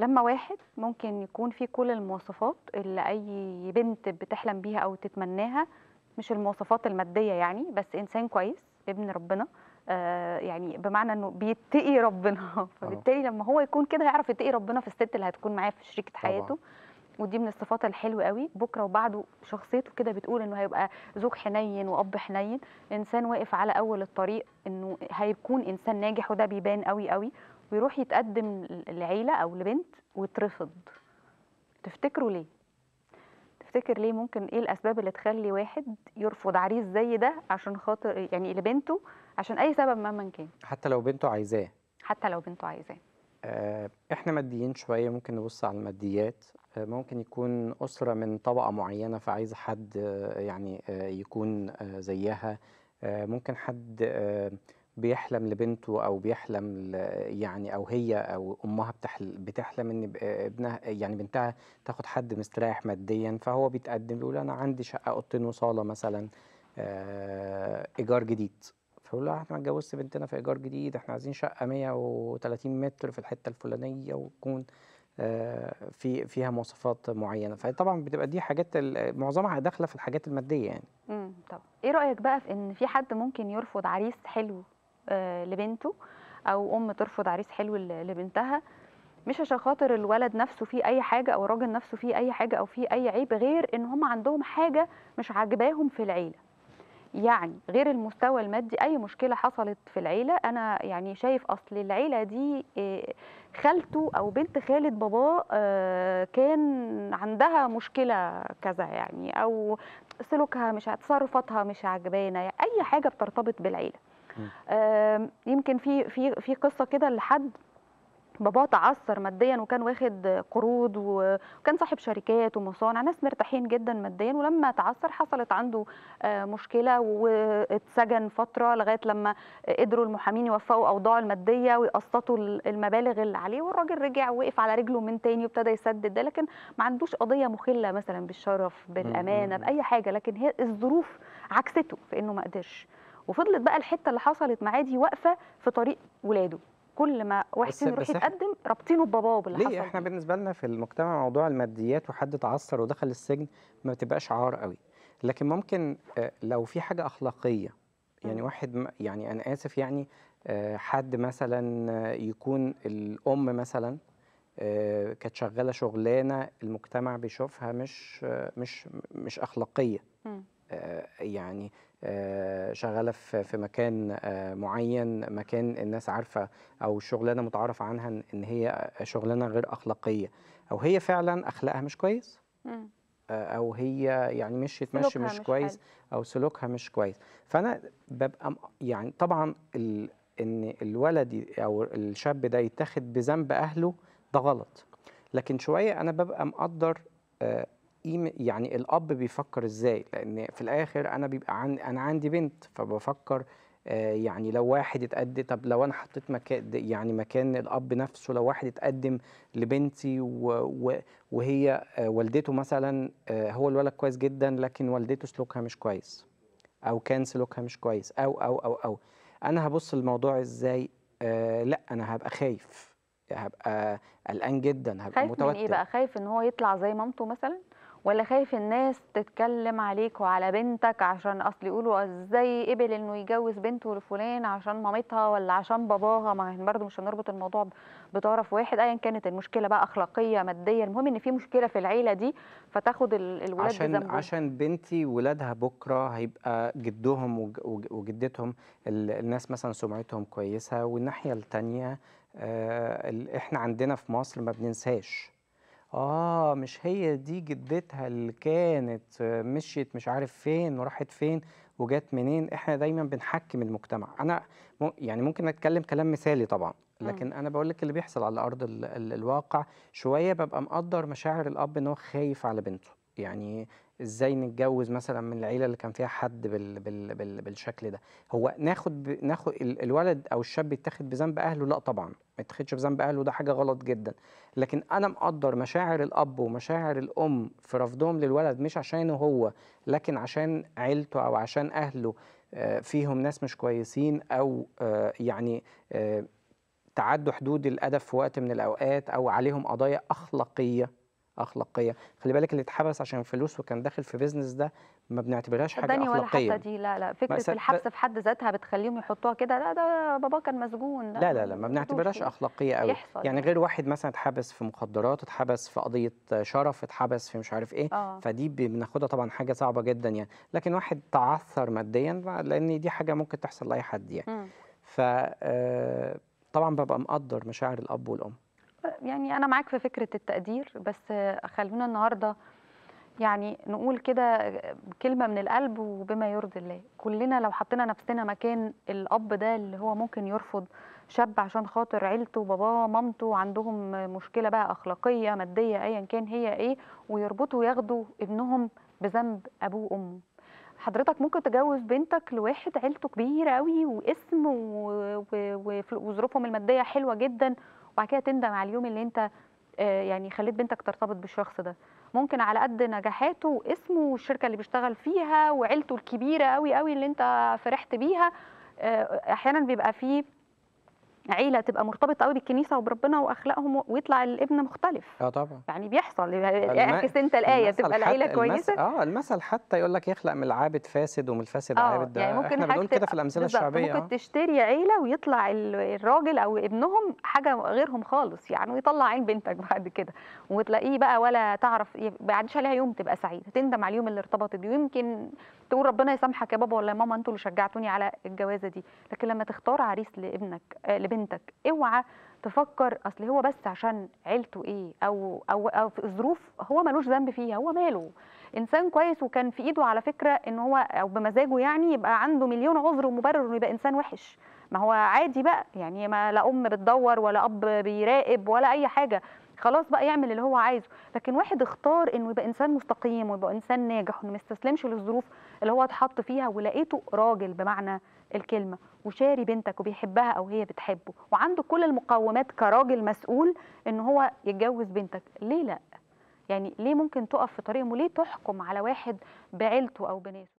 لما واحد ممكن يكون فيه كل المواصفات اللي اي بنت بتحلم بيها او تتمناها مش المواصفات الماديه يعني بس انسان كويس ابن ربنا آه، يعني بمعنى انه بيتقي ربنا آه. فبالتالي لما هو يكون كده هيعرف يتقي ربنا في الست اللي هتكون معاه في شريكه حياته ودي من الصفات الحلوه قوي بكره وبعده شخصيته كده بتقول انه هيبقى زوج حنين واب حنين انسان واقف على اول الطريق انه هيكون انسان ناجح وده بيبان قوي قوي ويروح يتقدم لعيله او لبنت ويترفض تفتكروا ليه تفتكر ليه ممكن ايه الاسباب اللي تخلي واحد يرفض عريس زي ده عشان خاطر يعني لبنته عشان اي سبب مهما كان حتى لو بنته عايزاه حتى لو بنته عايزاه آه، احنا ماديين شويه ممكن نبص على الماديات آه، ممكن يكون اسره من طبقه معينه فعايزه حد آه، يعني يكون زيها ممكن حد بيحلم لبنته او بيحلم يعني او هي او امها بتحلم ان ابنها يعني بنتها تاخد حد مستريح ماديا فهو بيتقدم بيقول انا عندي شقه اوضتين وصاله مثلا آه، ايجار جديد فيقول لها احنا اتجوزت بنتنا في ايجار جديد احنا عايزين شقه 130 متر في الحته الفلانيه وتكون آه، في فيها مواصفات معينه فطبعا بتبقى دي حاجات معظمها داخله في الحاجات الماديه يعني امم طب ايه رايك بقى في ان في حد ممكن يرفض عريس حلو آه، لبنته او ام ترفض عريس حلو لبنتها مش عشان خاطر الولد نفسه فيه اي حاجه او الراجل نفسه فيه اي حاجه او فيه اي عيب غير ان هم عندهم حاجه مش عاجباهم في العيله يعني غير المستوى المادي اي مشكله حصلت في العيله انا يعني شايف اصل العيله دي آه، خالته او بنت خاله باباه آه، كان عندها مشكله كذا يعني او سلوكها مش تصرفاتها مش عجبانه يعني اي حاجه بترتبط بالعيله يمكن في في في قصه كده لحد باباه تعثر ماديا وكان واخد قروض وكان صاحب شركات ومصانع ناس مرتاحين جدا ماديا ولما تعثر حصلت عنده آه، مشكله واتسجن فتره لغايه لما قدروا المحامين يوفقوا اوضاعه الماديه ويقسطوا المبالغ اللي عليه والراجل رجع وقف على رجله من تاني وابتدى يسدد ده لكن ما عندوش قضيه مخله مثلا بالشرف بالامانه باي حاجه لكن هي الظروف عكسته في انه ما قدرش وفضلت بقى الحته اللي حصلت معاه دي واقفه في طريق ولاده كل ما وحسين يروح يتقدم رابطينه بباباه باللي حصل ليه احنا بالنسبه لنا في المجتمع موضوع الماديات وحد اتعثر ودخل السجن ما بتبقاش عار قوي لكن ممكن آه، لو في حاجه اخلاقيه يعني واحد يعني انا اسف يعني آه، حد مثلا آه، يكون الام مثلا كانت شغاله شغلانه المجتمع بيشوفها مش مش مش اخلاقيه يعني آه، شغاله في مكان آه، معين مكان الناس عارفه او شغلانه متعارف عنها ان هي شغلانه غير اخلاقيه او هي فعلا اخلاقها مش كويس آه، او هي يعني مشيت مشي مش, مش كويس او سلوكها مش كويس فانا ببقى يعني طبعا ان الولد او الشاب ده يتاخد بذنب اهله ده غلط لكن شويه انا ببقى مقدر يعني الاب بيفكر ازاي لان في الاخر انا بيبقى عن انا عندي بنت فبفكر آه، يعني لو واحد اتقدم طب لو انا حطيت مكان يعني مكان الاب نفسه لو واحد اتقدم لبنتي وهي آه، والدته مثلا آه، هو الولد كويس جدا لكن والدته سلوكها مش كويس او كان سلوكها مش كويس او او او او انا هبص الموضوع ازاي لا انا هبقى خايف هبقى قلقان جدا هبقى خايف متوتر خايف من ايه بقى خايف ان هو يطلع زي مامته مثلا ولا خايف الناس تتكلم عليك وعلى بنتك عشان اصل يقولوا ازاي قبل انه يجوز بنته لفلان عشان مامتها ولا عشان باباها ما برضه مش هنربط الموضوع بطرف واحد ايا كانت المشكله بقى اخلاقيه ماديه المهم ان في مشكله في العيله دي فتاخد الولاد عشان بزنبه. عشان بنتي ولادها بكره هيبقى جدهم وجدتهم الناس مثلا سمعتهم كويسه والناحيه الثانيه آه، احنا عندنا في مصر ما بننساش آه مش هي دي جدتها اللي كانت آه، مشيت مش عارف فين وراحت فين وجات منين احنا دايما بنحكم المجتمع انا يعني ممكن اتكلم كلام مثالي طبعا لكن انا بقول لك اللي بيحصل على ارض ال الواقع شويه ببقى مقدر مشاعر الاب ان هو خايف على بنته يعني ازاي نتجوز مثلا من العيله اللي كان فيها حد بال بال بال بالشكل ده هو ناخد ب... ناخد الولد او الشاب يتاخد بذنب اهله لا طبعا ما يتاخدش بذنب اهله ده حاجه غلط جدا لكن انا مقدر مشاعر الاب ومشاعر الام في رفضهم للولد مش عشانه هو لكن عشان عيلته او عشان اهله آه، فيهم ناس مش كويسين او آه، يعني آه، تعدوا حدود الادب في وقت من الاوقات او عليهم قضايا اخلاقيه اخلاقيه خلي بالك اللي اتحبس عشان فلوس وكان داخل في بيزنس ده ما بنعتبرهاش حاجه اخلاقيه ولا حتى دي لا لا فكره الحبس في حد ذاتها بتخليهم يحطوها كده لا ده بابا كان مسجون لا لا لا ما بنعتبرهاش اخلاقيه قوي يحصل. يعني غير واحد مثلا اتحبس في مخدرات اتحبس في قضيه شرف اتحبس في مش عارف ايه آه. فدي بناخدها طبعا حاجه صعبه جدا يعني لكن واحد تعثر ماديا لان دي حاجه ممكن تحصل لاي حد يعني ف آه، طبعا ببقى مقدر مشاعر الاب والام يعني انا معاك في فكره التقدير بس خلونا النهارده يعني نقول كده كلمه من القلب وبما يرضي الله كلنا لو حطينا نفسنا مكان الاب ده اللي هو ممكن يرفض شاب عشان خاطر عيلته باباه مامته عندهم مشكله بقى اخلاقيه ماديه ايا كان هي ايه ويربطوا ياخدوا ابنهم بذنب ابوه وامه حضرتك ممكن تجوز بنتك لواحد عيلته كبيره قوي واسم وظروفهم الماديه حلوه جدا وبعد كده تندم على اليوم اللي انت آه، يعني خليت بنتك ترتبط بالشخص ده ممكن على قد نجاحاته واسمه والشركه اللي بيشتغل فيها وعيلته الكبيره قوي قوي اللي انت فرحت بيها آه، احيانا بيبقى فيه عيله تبقى مرتبطه قوي بالكنيسه وبربنا واخلاقهم ويطلع الابن مختلف اه طبعا يعني بيحصل يعني اعكس انت الايه تبقى العيله كويسه اه المثل حتى يقول لك يخلق من العابد فاسد ومن الفاسد آه عابد ده يعني ممكن احنا بنقول كده في الامثله الشعبيه ممكن آه. تشتري عيله ويطلع الراجل او ابنهم حاجه غيرهم خالص يعني ويطلع عين بنتك بعد كده وتلاقيه بقى ولا تعرف ما عندش عليها يوم تبقى سعيده تندم على اليوم اللي ارتبطت بيه ويمكن تقول ربنا يسامحك يا بابا ولا يا ماما انتوا اللي شجعتوني على الجوازه دي لكن لما تختار عريس لابنك آه لبنتك اوعى تفكر اصل هو بس عشان عيلته ايه او او او في ظروف هو ملوش ذنب فيها هو ماله انسان كويس وكان في ايده على فكره ان هو او بمزاجه يعني يبقى عنده مليون عذر ومبرر انه يبقى انسان وحش ما هو عادي بقى يعني ما لا ام بتدور ولا اب بيراقب ولا اي حاجه خلاص بقى يعمل اللي هو عايزه لكن واحد اختار انه يبقى انسان مستقيم ويبقى انسان ناجح وما يستسلمش للظروف اللي هو اتحط فيها ولقيته راجل بمعنى الكلمه وشاري بنتك وبيحبها او هي بتحبه وعنده كل المقومات كراجل مسؤول ان هو يتجوز بنتك ليه لا يعني ليه ممكن تقف في طريقه وليه تحكم على واحد بعيلته او بناسه